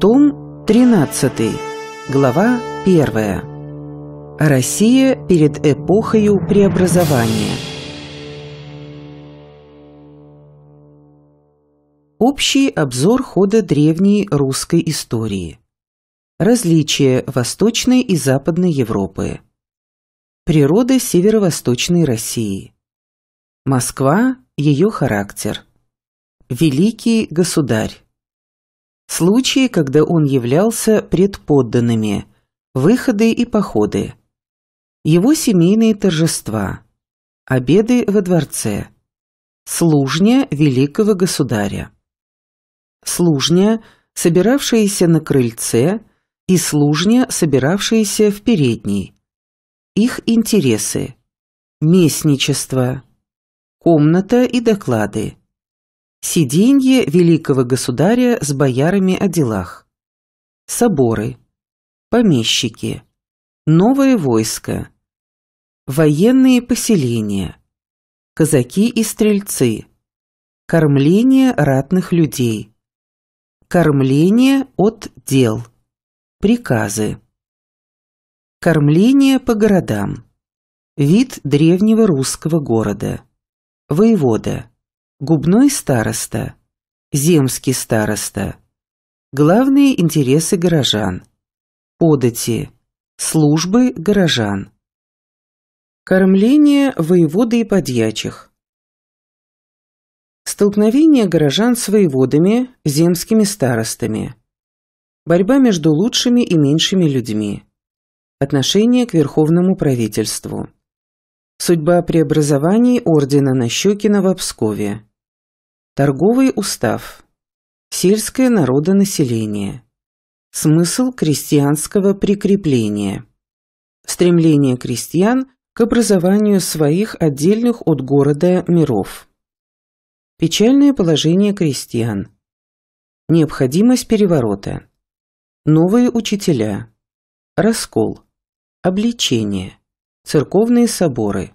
Том 13, глава 1. Россия перед эпохою преобразования. Общий обзор хода древней русской истории. Различия Восточной и Западной Европы. Природа Северо-Восточной России. Москва, ее характер. Великий государь случаи, когда он являлся предподданными, выходы и походы, его семейные торжества, обеды во дворце, служня великого государя. Служня, собиравшаяся на крыльце, и служня, собиравшаяся в передней. Их интересы. Местничество. Комната и доклады. Сиденье великого государя с боярами о делах. Соборы. Помещики. Новое войско. Военные поселения. Казаки и стрельцы. Кормление ратных людей. Кормление от дел. Приказы. Кормление по городам. Вид древнего русского города. Воевода. Губной староста. Земский староста. Главные интересы горожан. Подати. Службы горожан. Кормление воеводы и подьячих. Столкновение горожан с воеводами, земскими старостами. Борьба между лучшими и меньшими людьми. Отношение к верховному правительству. Судьба преобразований ордена Нащекина в Пскове. Торговый устав. Сельское народонаселение. Смысл крестьянского прикрепления. Стремление крестьян к образованию своих отдельных от города миров. Печальное положение крестьян. Необходимость переворота. Новые учителя. Раскол. Обличение. Церковные соборы.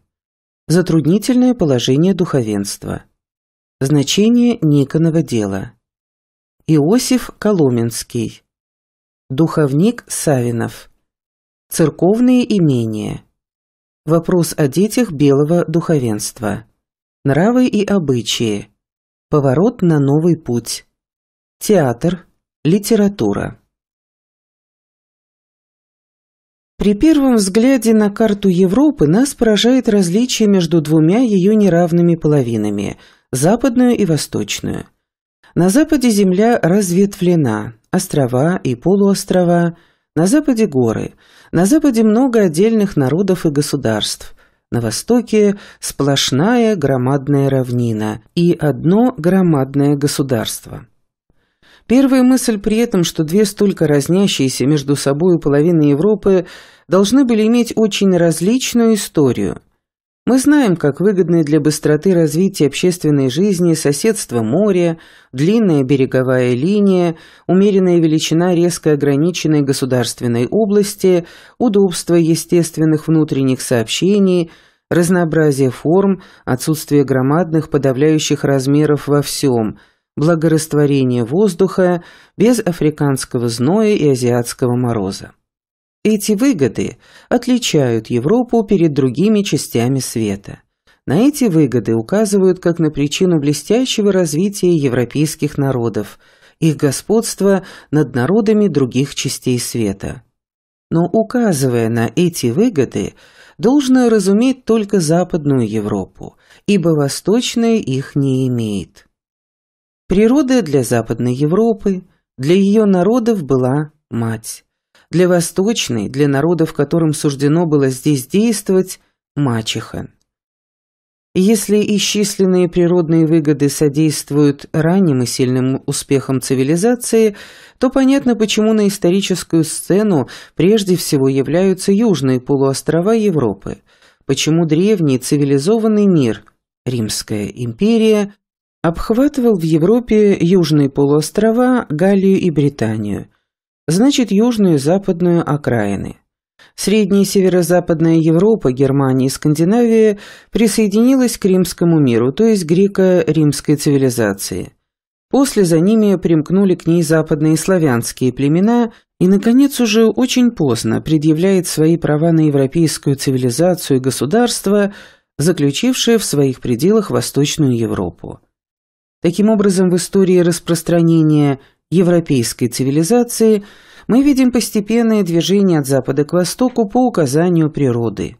Затруднительное положение духовенства. Значение Никонова дела. Иосиф Коломенский. Духовник Савинов. Церковные имения. Вопрос о детях белого духовенства. Нравы и обычаи. Поворот на новый путь. Театр. Литература. При первом взгляде на карту Европы нас поражает различие между двумя ее неравными половинами – западную и восточную. На западе земля разветвлена, острова и полуострова, на западе горы, на западе много отдельных народов и государств, на востоке сплошная громадная равнина и одно громадное государство. Первая мысль при этом, что две столько разнящиеся между собой половины Европы должны были иметь очень различную историю – мы знаем, как выгодны для быстроты развития общественной жизни соседство моря, длинная береговая линия, умеренная величина резко ограниченной государственной области, удобство естественных внутренних сообщений, разнообразие форм, отсутствие громадных подавляющих размеров во всем, благорастворение воздуха без африканского зноя и азиатского мороза. Эти выгоды отличают Европу перед другими частями света. На эти выгоды указывают как на причину блестящего развития европейских народов, их господства над народами других частей света. Но указывая на эти выгоды, должно разуметь только Западную Европу, ибо Восточная их не имеет. Природа для Западной Европы, для ее народов была мать. Для восточной, для народов, которым суждено было здесь действовать, мачеха. Если исчисленные природные выгоды содействуют ранним и сильным успехам цивилизации, то понятно, почему на историческую сцену прежде всего являются южные полуострова Европы, почему древний цивилизованный мир, Римская империя, обхватывал в Европе южные полуострова, Галлию и Британию, значит южную и западную окраины. Средняя северо-западная Европа, Германия и Скандинавия присоединилась к римскому миру, то есть греко-римской цивилизации. После за ними примкнули к ней западные славянские племена, и, наконец, уже очень поздно предъявляет свои права на европейскую цивилизацию и государство, заключившее в своих пределах Восточную Европу. Таким образом, в истории распространения – европейской цивилизации мы видим постепенное движение от запада к востоку по указанию природы,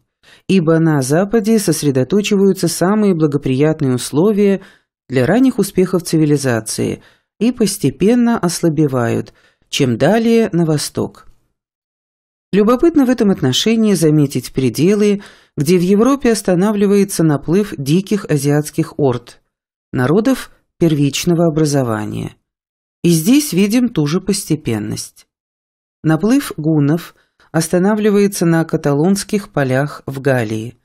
ибо на западе сосредоточиваются самые благоприятные условия для ранних успехов цивилизации и постепенно ослабевают, чем далее на восток. Любопытно в этом отношении заметить пределы, где в Европе останавливается наплыв диких азиатских орд, народов первичного образования – и здесь видим ту же постепенность. Наплыв гуннов останавливается на каталонских полях в Галлии.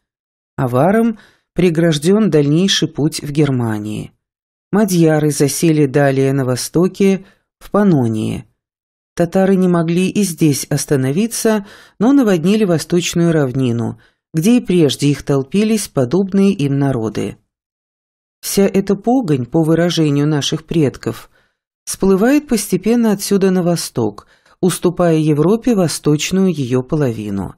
аваром прегражден дальнейший путь в Германии. Мадьяры засели далее на востоке, в Панонии. Татары не могли и здесь остановиться, но наводнили восточную равнину, где и прежде их толпились подобные им народы. Вся эта погонь, по выражению наших предков – сплывает постепенно отсюда на восток, уступая Европе восточную ее половину.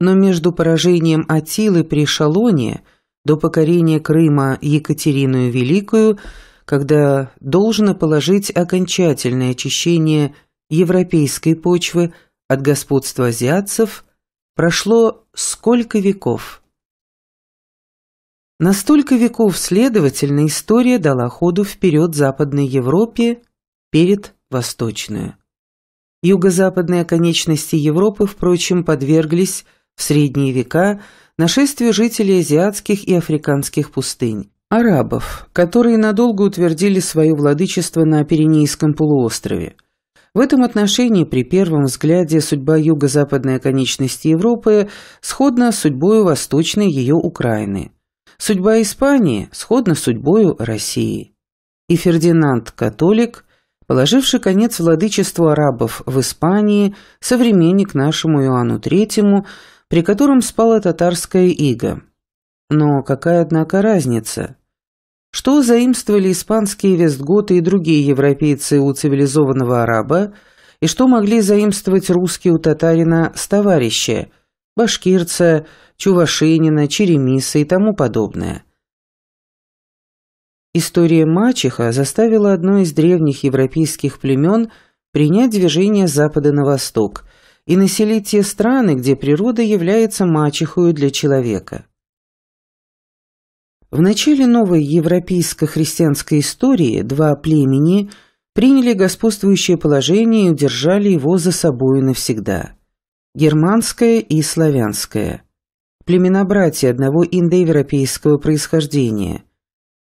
Но между поражением Атилы при Шалоне до покорения Крыма Екатерину Великую, когда должно положить окончательное очищение европейской почвы от господства азиатцев, прошло сколько веков – на столько веков, следовательно, история дала ходу вперед Западной Европе, перед Восточную. Юго-западные оконечности Европы, впрочем, подверглись в средние века нашествию жителей азиатских и африканских пустынь, арабов, которые надолго утвердили свое владычество на Пиренейском полуострове. В этом отношении при первом взгляде судьба юго-западной оконечности Европы сходна с судьбой восточной ее Украины – Судьба Испании сходна с судьбою России. И Фердинанд Католик, положивший конец владычеству арабов в Испании, современник нашему Иоанну III, при котором спала татарская ига. Но какая, однако, разница? Что заимствовали испанские вестготы и другие европейцы у цивилизованного араба, и что могли заимствовать русские у татарина с товарища – Башкирца, Чувашинина, Черемиса и тому подобное. История мачеха заставила одно из древних европейских племен принять движение запада на восток и населить те страны, где природа является мачехою для человека. В начале новой европейско-христианской истории два племени приняли господствующее положение и удержали его за собою навсегда. Германское и славянское. Племена-братья одного индоевропейского происхождения.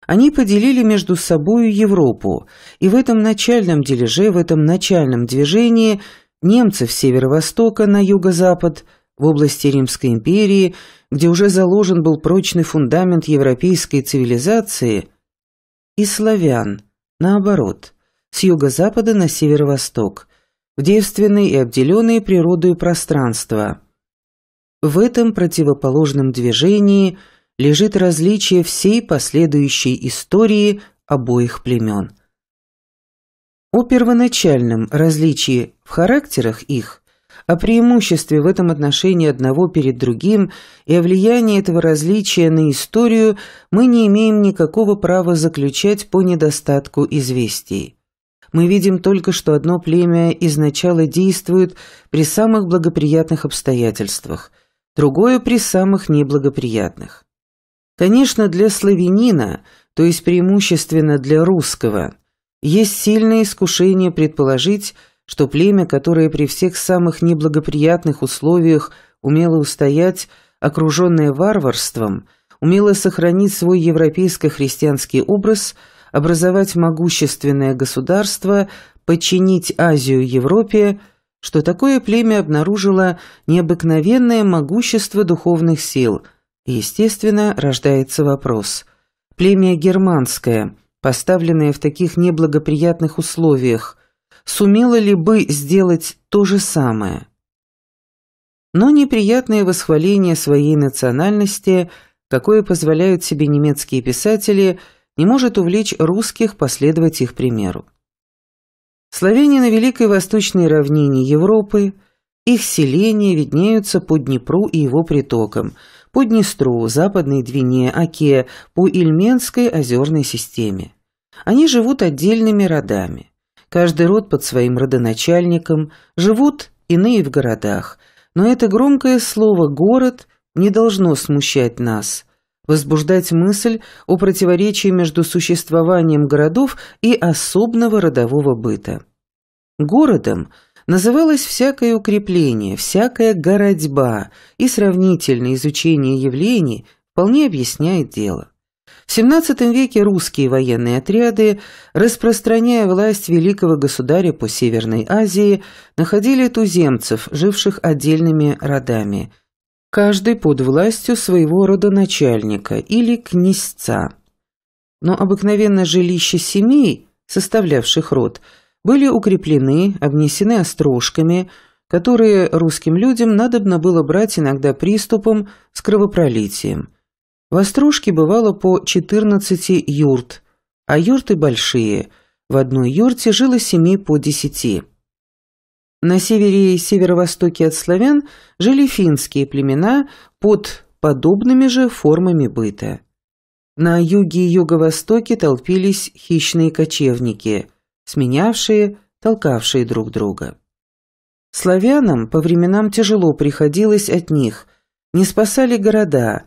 Они поделили между собою Европу, и в этом начальном дележе, в этом начальном движении немцев северо-востока на юго-запад, в области Римской империи, где уже заложен был прочный фундамент европейской цивилизации, и славян, наоборот, с юго-запада на северо-восток – в девственные и обделенные природою пространства. В этом противоположном движении лежит различие всей последующей истории обоих племен. О первоначальном различии в характерах их, о преимуществе в этом отношении одного перед другим и о влиянии этого различия на историю мы не имеем никакого права заключать по недостатку известий мы видим только, что одно племя изначально действует при самых благоприятных обстоятельствах, другое при самых неблагоприятных. Конечно, для славянина, то есть преимущественно для русского, есть сильное искушение предположить, что племя, которое при всех самых неблагоприятных условиях умело устоять, окруженное варварством, умело сохранить свой европейско-христианский образ – образовать могущественное государство, подчинить Азию Европе, что такое племя обнаружило необыкновенное могущество духовных сил. И, естественно, рождается вопрос. Племя германское, поставленное в таких неблагоприятных условиях, сумело ли бы сделать то же самое? Но неприятное восхваление своей национальности, какое позволяют себе немецкие писатели – не может увлечь русских последовать их примеру. Словения на Великой Восточной равнине Европы, их селения виднеются по Днепру и его притокам, по Днестру, Западной Двине, Оке, по Ильменской озерной системе. Они живут отдельными родами. Каждый род под своим родоначальником, живут иные в городах, но это громкое слово «город» не должно смущать нас – возбуждать мысль о противоречии между существованием городов и особного родового быта. Городом называлось всякое укрепление, всякая городьба, и сравнительное изучение явлений вполне объясняет дело. В XVII веке русские военные отряды, распространяя власть великого государя по Северной Азии, находили туземцев, живших отдельными родами, каждый под властью своего родоначальника или князца. Но обыкновенно жилища семей, составлявших род, были укреплены, обнесены острожками, которые русским людям надобно было брать иногда приступом с кровопролитием. В острожке бывало по 14 юрт, а юрты большие. В одной юрте жило семей по 10. На севере и северо-востоке от славян жили финские племена под подобными же формами быта. На юге и юго-востоке толпились хищные кочевники, сменявшие, толкавшие друг друга. Славянам по временам тяжело приходилось от них, не спасали города,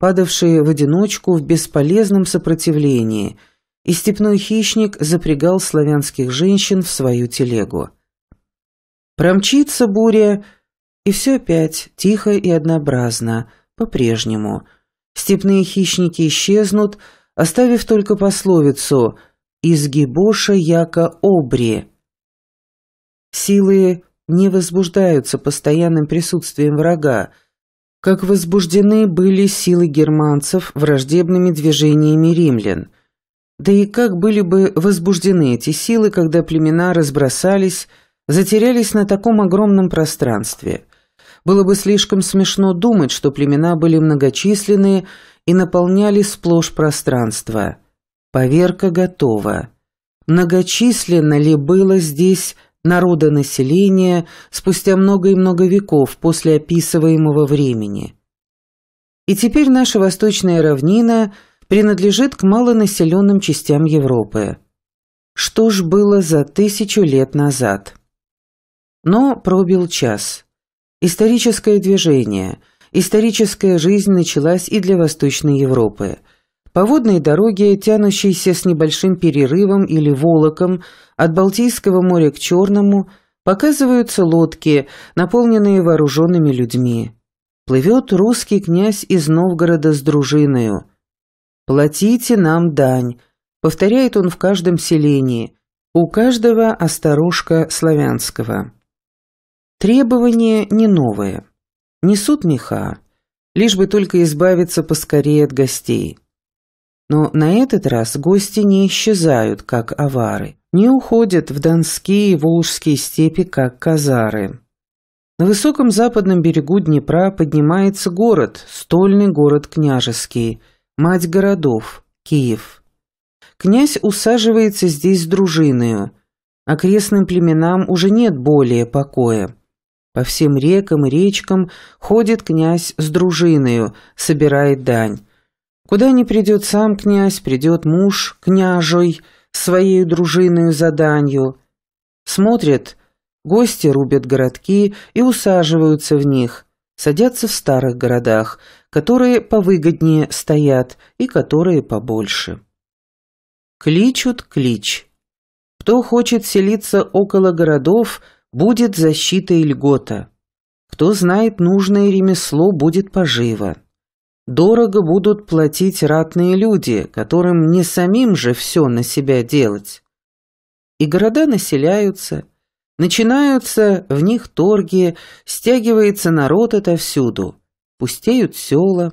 падавшие в одиночку в бесполезном сопротивлении, и степной хищник запрягал славянских женщин в свою телегу. Промчится буря, и все опять тихо и однообразно, по-прежнему. Степные хищники исчезнут, оставив только пословицу «Изгибоша яко обри». Силы не возбуждаются постоянным присутствием врага, как возбуждены были силы германцев враждебными движениями римлян. Да и как были бы возбуждены эти силы, когда племена разбросались – затерялись на таком огромном пространстве. Было бы слишком смешно думать, что племена были многочисленные и наполняли сплошь пространство. Поверка готова. Многочисленно ли было здесь народонаселение спустя много и много веков после описываемого времени? И теперь наша восточная равнина принадлежит к малонаселенным частям Европы. Что ж было за тысячу лет назад? Но пробил час. Историческое движение, историческая жизнь началась и для Восточной Европы. Поводные дороги, тянущиеся с небольшим перерывом или волоком от Балтийского моря к Черному, показываются лодки, наполненные вооруженными людьми. Плывет русский князь из Новгорода с дружиною. «Платите нам дань», — повторяет он в каждом селении, у каждого осторожка славянского. Требование не новое. Несут меха, лишь бы только избавиться поскорее от гостей. Но на этот раз гости не исчезают, как авары, не уходят в Донские и Волжские степи, как казары. На высоком западном берегу Днепра поднимается город, стольный город княжеский, мать городов, Киев. Князь усаживается здесь с дружиною, окрестным племенам уже нет более покоя. По всем рекам и речкам ходит князь с дружиною, собирает дань. Куда не придет сам князь, придет муж княжой, своей дружиною за данью. Смотрят, гости рубят городки и усаживаются в них, садятся в старых городах, которые повыгоднее стоят и которые побольше. Кличут клич. Кто хочет селиться около городов – Будет защита и льгота. Кто знает нужное ремесло, будет поживо. Дорого будут платить ратные люди, которым не самим же все на себя делать. И города населяются, начинаются в них торги, стягивается народ отовсюду, пустеют села.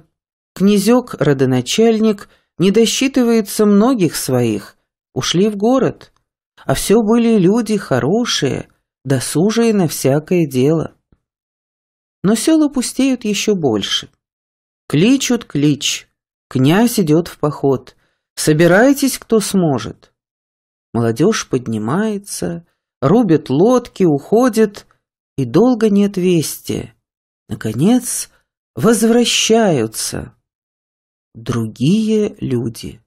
Князек-родоначальник не досчитывается многих своих, ушли в город. А все были люди хорошие, досужие на всякое дело. Но села пустеют еще больше. Кличут клич. Князь идет в поход. Собирайтесь, кто сможет. Молодежь поднимается, рубит лодки, уходит, и долго нет вести. Наконец, возвращаются. Другие люди.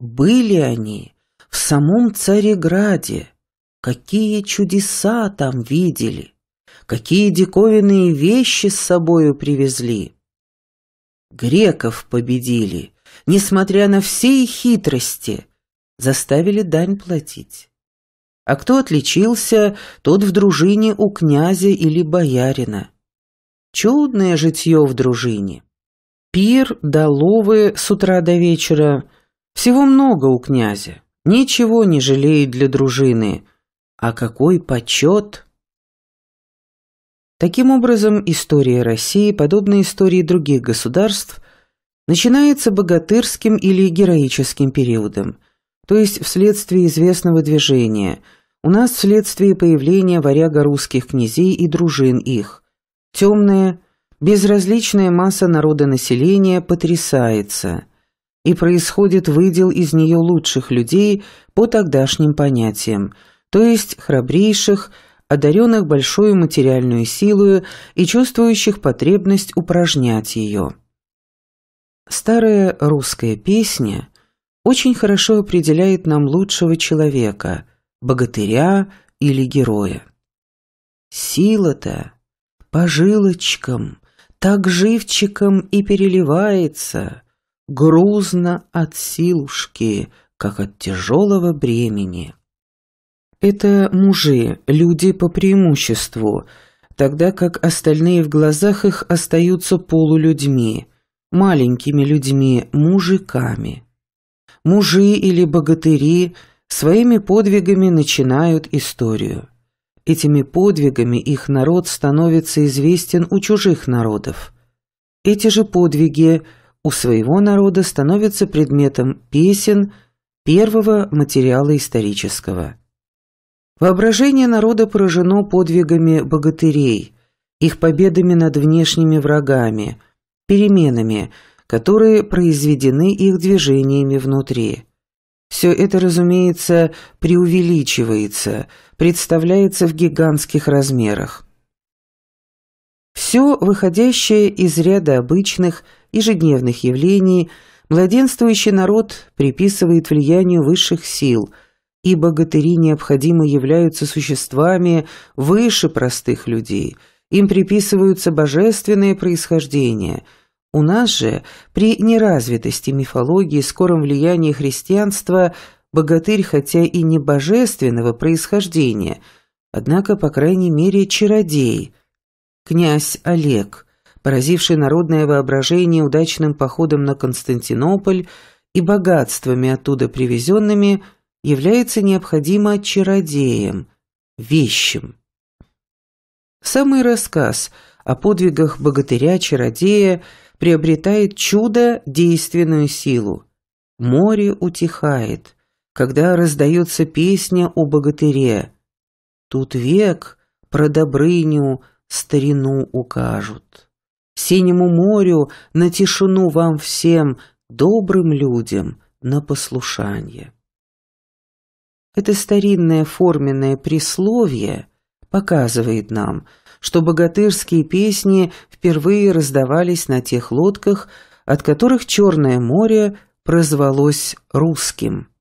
Были они в самом Цареграде Какие чудеса там видели! Какие диковинные вещи с собою привезли! Греков победили, несмотря на все их хитрости, заставили дань платить. А кто отличился, тот в дружине у князя или боярина. Чудное житье в дружине. Пир, доловы с утра до вечера. Всего много у князя. Ничего не жалеет для дружины. А какой почет! Таким образом, история России, подобно истории других государств, начинается богатырским или героическим периодом, то есть вследствие известного движения, у нас вследствие появления варяга русских князей и дружин их. Темная, безразличная масса народонаселения потрясается, и происходит выдел из нее лучших людей по тогдашним понятиям – то есть храбрейших, одаренных большую материальную силу и чувствующих потребность упражнять ее. Старая русская песня очень хорошо определяет нам лучшего человека, богатыря или героя. Сила-то по жилочкам, так живчиком и переливается, грузно от силушки, как от тяжелого бремени. Это мужи, люди по преимуществу, тогда как остальные в глазах их остаются полулюдьми, маленькими людьми, мужиками. Мужи или богатыри своими подвигами начинают историю. Этими подвигами их народ становится известен у чужих народов. Эти же подвиги у своего народа становятся предметом песен первого материала исторического. Воображение народа поражено подвигами богатырей, их победами над внешними врагами, переменами, которые произведены их движениями внутри. Все это, разумеется, преувеличивается, представляется в гигантских размерах. Все выходящее из ряда обычных ежедневных явлений младенствующий народ приписывает влиянию высших сил – и богатыри необходимо являются существами выше простых людей, им приписываются божественные происхождения. У нас же, при неразвитости мифологии, скором влиянии христианства, богатырь, хотя и не божественного происхождения, однако, по крайней мере, чародей, князь Олег, поразивший народное воображение удачным походом на Константинополь и богатствами оттуда привезенными – является необходимо чародеем, вещим. Самый рассказ о подвигах богатыря-чародея приобретает чудо действенную силу. Море утихает, когда раздается песня о богатыре. Тут век про Добрыню старину укажут. Синему морю на тишину вам всем, добрым людям, на послушание. Это старинное форменное присловие показывает нам, что богатырские песни впервые раздавались на тех лодках, от которых Черное море прозвалось русским.